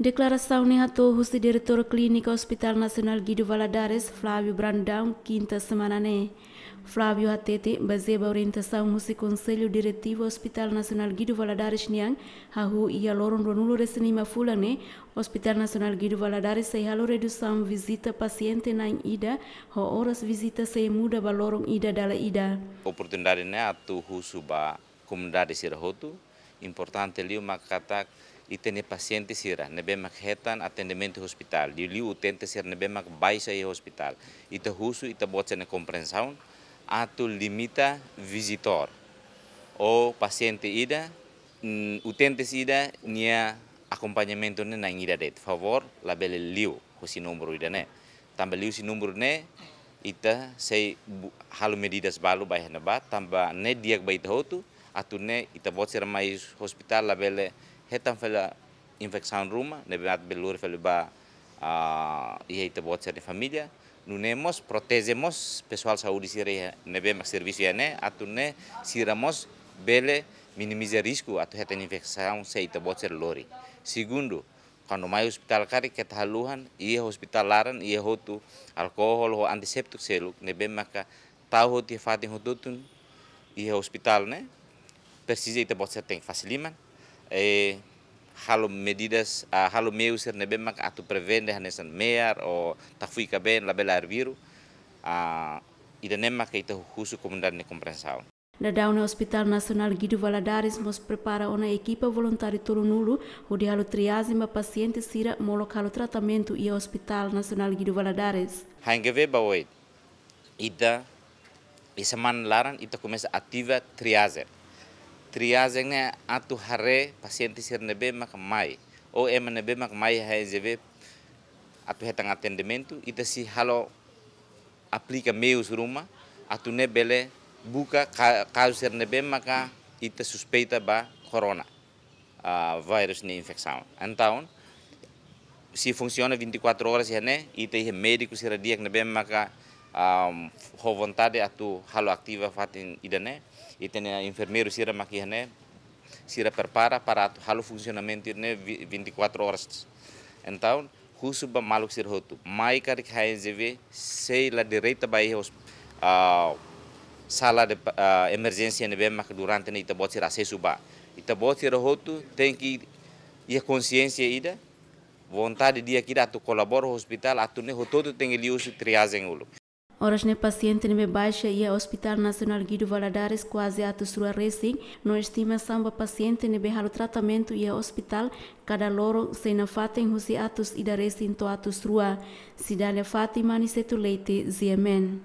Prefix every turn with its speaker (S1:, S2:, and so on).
S1: Declaração nehatou husi diretor Klinik Hospital Nasional Guido Valadares, Flávio Brandão, kinta semana né. Flávio Atete, baseba orientação husi Conselho Diretivo Hospital Nasional Guido Valadares Niang, hahu ia loron ronulo resenima fula ne, Hospital Nasional Guido Valadares sei halo redução visita paciente na ida, ho oras visita sei muda balorong ida dala ida.
S2: Oportunidade husu ba komunidade sirahotu, importante liu makatak e tem pacientes ira mak hetan atendimento hospital utente li ne ira mak baixa e hospital ita husu ita botse ne compreensão atu limita visitor o paciente ida mm, utente ida nia acompanhamento ne na ida det favor labele liu husi nombru ida ne tamba liu si nombru ne ita sei halu medidas balu bai hanabat tamba ne diak bai tahotu ne ita botse ramai hospital labele Hetan fela infeksan ruma, neben hat Belur Fälle ia ite botser de família, nunemos, protezemos, pessoal saúde sire nebem servisu ene, atune siramos bele minimize risco atu hetan infeksan se ite boa lori. Segundo, quando mai hospital kari ketahaluhan, hospital laran, ia hotu alkohol ho antiseptik seluk, nebem maka tau ti fatin hotutun ia hospital ne, precisa ite botser tsere fasiliman. e halo medidas, a uh, halo meusir nebe mak atu prevende hanesan mear o tafui kaben labela arbiru, uh, ida nema que ita husu comunidade ne compreensão.
S1: Da Dauna Hospital Nacional Guido Valadares mos prepara ona equipa voluntária todo nulo, onde halo triazima paciente sira molocalo tratamento e Hospital Nacional Guido Valadares.
S2: Hangeve bawait, ida, essa man laran ita komesa ativa triazer. triagem atu hare pasien sir nebe mak mai o em nebe mak mai hai jebe atu hetang atendimento ita e si halo aplika meus ruma atu nebele buka kaus sir nebe maka ita e suspeita ba corona uh, virus ne infeksaun antaun si funciona 24 e horas né ita médico sir diak nebe maka um, vontade atu halo activa fatin idane e tene enfermeiro sira maquihane sira prepara para atu halo funcionamento idane 24 horas então husu ba maluk sir hotu mai karik hain zeve sei la direita bai hos sala de uh, emergência ne bem durante ne itabot sir acesso ba itabot sir hotu tem que ir consciência ida vontade dia kira tu colabora hospital tu ne hototu tem eliusu triagem ulo
S1: Oražne paciente me baixa e a Hospital Nacional Guido Valadares quase ato sua recém, não estima samba paciente ne o tratamento e a hospital cada loro se na fatem rusi atos e da recém to atos rua. Cidália Fátima Niceto Leite, Ziemen.